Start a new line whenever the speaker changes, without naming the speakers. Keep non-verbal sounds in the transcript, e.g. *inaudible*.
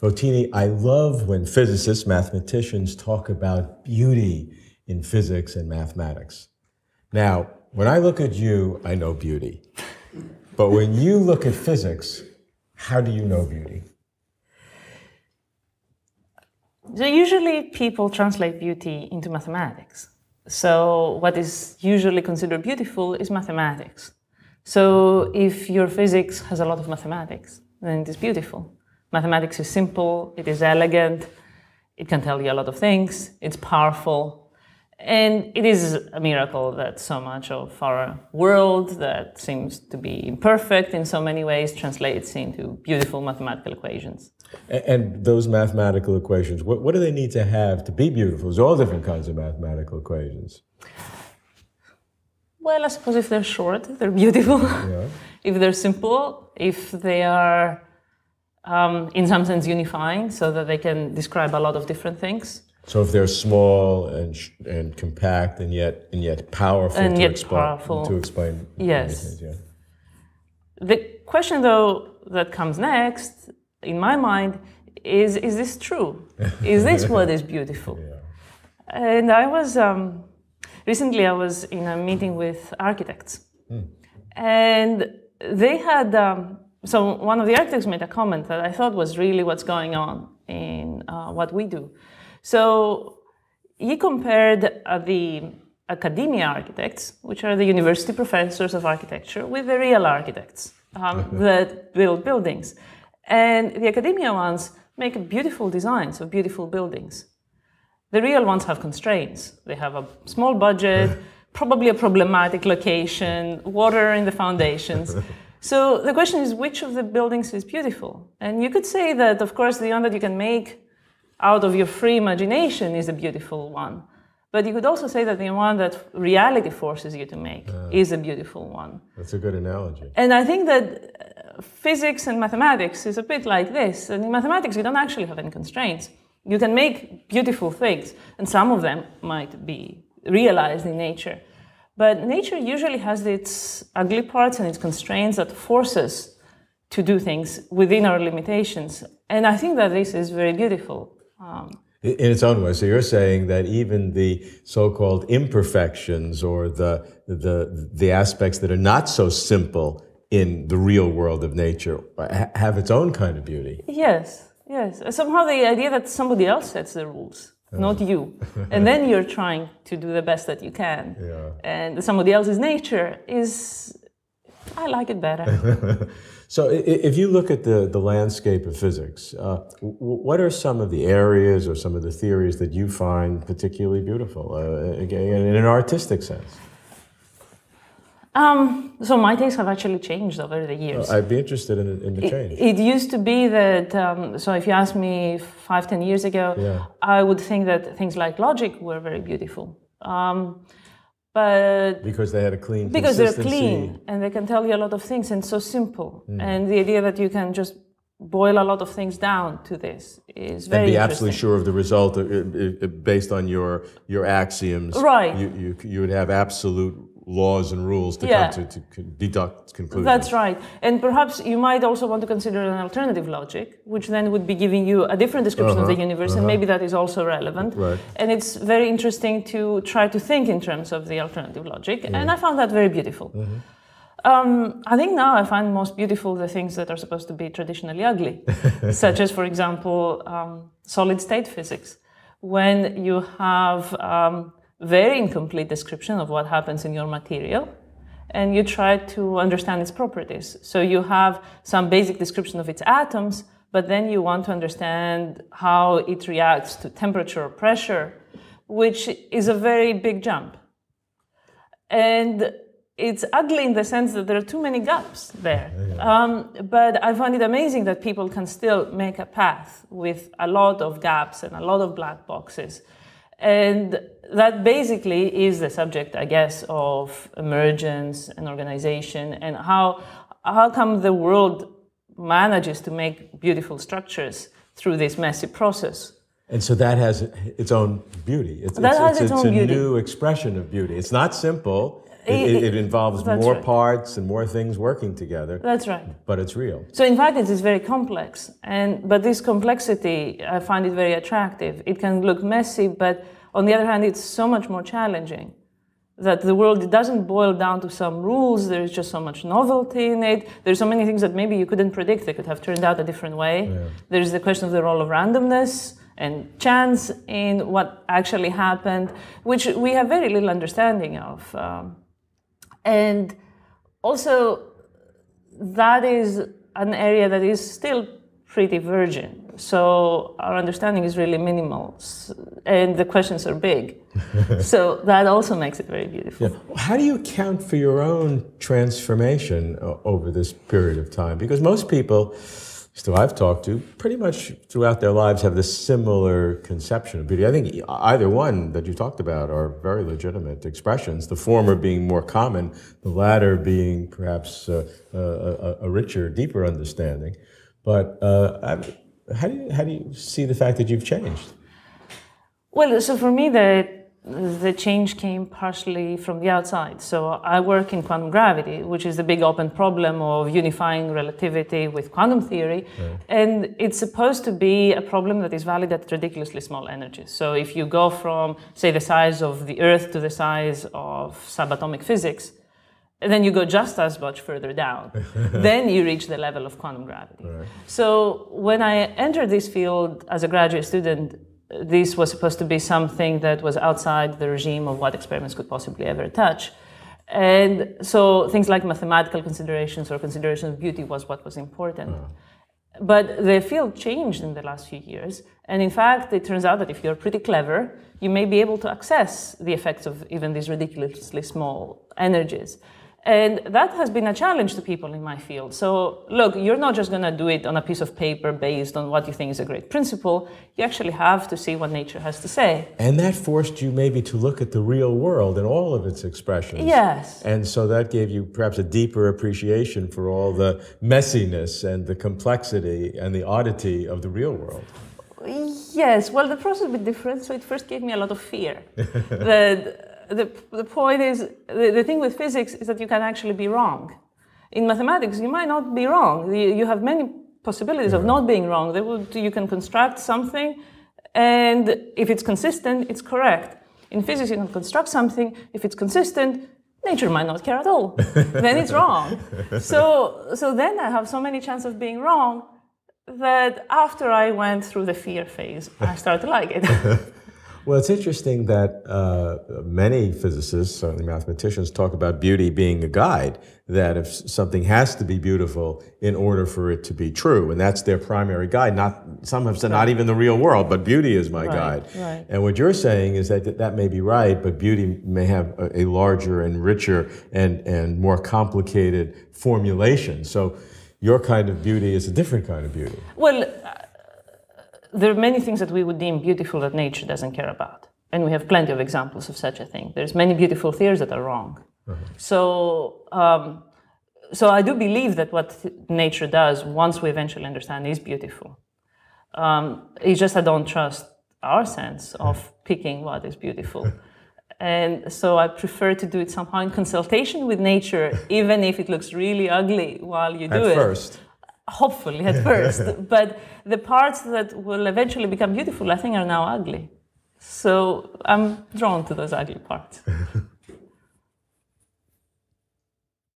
Votini, I love when physicists, mathematicians talk about beauty in physics and mathematics. Now, when I look at you, I know beauty. But when you look at physics, how do you know beauty?
So usually people translate beauty into mathematics. So what is usually considered beautiful is mathematics. So if your physics has a lot of mathematics, then it is beautiful. Mathematics is simple, it is elegant, it can tell you a lot of things, it's powerful. And it is a miracle that so much of our world that seems to be imperfect in so many ways translates into beautiful mathematical equations.
And those mathematical equations, what, what do they need to have to be beautiful? There's all different kinds of mathematical equations.
Well, I suppose if they're short, they're beautiful. Yeah. *laughs* if they're simple, if they are um, in some sense unifying so that they can describe a lot of different things.
So if they're small and sh- and compact and yet and yet powerful and to yet explain powerful. to explain yes.
Yeah. The question though that comes next in my mind is is this true? *laughs* is this what is beautiful? Yeah. And I was um, recently I was in a meeting with architects, hmm. and they had um, so one of the architects made a comment that I thought was really what's going on in uh, what we do. So he compared uh, the academia architects, which are the university professors of architecture, with the real architects um, *laughs* that build buildings. And the academia ones make beautiful designs of beautiful buildings. The real ones have constraints. They have a small budget, *laughs* probably a problematic location, water in the foundations. *laughs* So the question is, which of the buildings is beautiful? And you could say that, of course, the one that you can make out of your free imagination is a beautiful one. But you could also say that the one that reality forces you to make uh, is a beautiful one.
That's a good analogy.
And I think that uh, physics and mathematics is a bit like this. And in mathematics, you don't actually have any constraints. You can make beautiful things, and some of them might be realized in nature. But nature usually has its ugly parts and its constraints that force us to do things within our limitations. And I think that this is very beautiful. Um,
in its own way. So you're saying that even the so-called imperfections or the the the aspects that are not so simple in the real world of nature have its own kind of beauty.
Yes, yes. Somehow the idea that somebody else sets the rules uh, not you. *laughs* and then you're trying to do the best that you can. Yeah. And somebody else's nature is, I like it better.
*laughs* so if you look at the, the landscape of physics, uh, what are some of the areas or some of the theories that you find particularly beautiful, uh, in an artistic sense?
Um, so my tastes have actually changed over the years. I'd be
interested in, in the change. It, it
used to be that, um, so if you asked me five, ten years ago, yeah. I would think that things like Logic were very beautiful. Um, but because they had a clean because they're clean and they can tell you a lot of things and so simple mm. and the idea that you can just boil a lot of things down to this
is very and be absolutely sure of the result of, uh, uh, uh, based on your your axioms right you, you you would have absolute laws and rules to yeah. come to, to deduct
conclusions. That's right. And perhaps you might also want to consider an alternative logic, which then would be giving you a different description uh-huh. of the uh-huh. universe, uh-huh. and maybe that is also relevant. Right. And it's very interesting to try to think in terms of the alternative logic, and I found that very beautiful. Mm-hmm. Um, I think now I find most beautiful the things that are supposed to be traditionally ugly, *laughs* such as, for example, um, solid state physics, when you have um, very incomplete description of what happens in your material and you try to understand its properties. So you have some basic description of its atoms, but then you want to understand how it reacts to temperature or pressure, which is a very big jump. And it's ugly in the sense that there are too many gaps there. Um, but I find it amazing that people can still make a path with a lot of gaps and a lot of black boxes and that basically is the subject, I guess, of emergence and organization and how, how come the world manages to make beautiful structures through this messy process.
And so that has its own beauty. It's, that it's, has its, its, its own a beauty. new expression of beauty. It's not simple.
It, it, it involves more right.
parts and more things working together. That's right. But it's real.
So in fact, it is very complex, and but this complexity, I find it very attractive. It can look messy, but on the other hand, it's so much more challenging. That the world doesn't boil down to some rules. There is just so much novelty in it. There's so many things that maybe you couldn't predict. They could have turned out a different way. Yeah. There is the question of the role of randomness and chance in what actually happened, which we have very little understanding of. Um, and also, that is an area that is still pretty virgin. So our understanding is really minimal, and the questions are big. *laughs* so that also makes it very beautiful.
Yeah. How do you account for your own transformation uh, over this period of time? Because most people who I've talked to pretty much throughout their lives have this similar conception of beauty. I think either one that you talked about are very legitimate expressions, the former being more common, the latter being perhaps uh, a, a, richer, deeper understanding. But uh, how, do you, how do you see the fact that you've changed?
Well, so for me, the the change came partially from the outside. So I work in quantum gravity, which is the big open problem of unifying relativity with quantum theory. Mm. And it's supposed to be a problem that is valid at ridiculously small energies. So if you go from, say, the size of the Earth to the size of subatomic physics, and then you go just as much further down. *laughs* then you reach the level of quantum gravity. Right. So when I entered this field as a graduate student, this was supposed to be something that was outside the regime of what experiments could possibly ever touch. And so things like mathematical considerations or consideration of beauty was what was important. Hmm. But the field changed in the last few years. And in fact, it turns out that if you're pretty clever, you may be able to access the effects of even these ridiculously small energies. And that has been a challenge to people in my field. So, look, you're not just going to do it on a piece of paper based on what you think is a great principle. You actually have to see what nature has to say.
And that forced you maybe to look at the real world and all of its expressions. Yes. And so that gave you perhaps a deeper appreciation for all the messiness and the complexity and the oddity of the real world.
Yes. Well, the process was different. So, it first gave me a lot of fear that *laughs* the, the point is, the, the thing with physics is that you can actually be wrong. In mathematics, you might not be wrong. You, you have many possibilities yeah. of not being wrong. Would, you can construct something, and if it's consistent, it's correct. In physics, you can construct something. If it's consistent, nature might not care at all. *laughs* then it's wrong. So, so then I have so many chances of being wrong that after I went through the fear phase, I started to like it. *laughs*
Well, it's interesting that uh, many physicists, certainly mathematicians, talk about beauty being a guide, that if something has to be beautiful in order for it to be true, and that's their primary guide. Not Some have said right. not even the real world, but beauty is my right. guide. Right. And what you're saying is that, that may be right, but beauty may have a, a larger and richer and, and more complicated formulation. So your kind of beauty is a different kind of beauty.
Well, uh, there are many things that we would deem beautiful that nature doesn't care about. And we have plenty of examples of such a thing. There's many beautiful theories that are wrong. Mm-hmm. So, um, so I do believe that what th- nature does, once we eventually understand, is beautiful. Um, it's just I don't trust our sense of *laughs* picking what is beautiful. and so I prefer to do it somehow in consultation with nature, *laughs* even if it looks really ugly while you do At it. First hopefully at *laughs* first, but the parts that will eventually become beautiful, I think, are now ugly. So I'm drawn to those ugly parts. *laughs*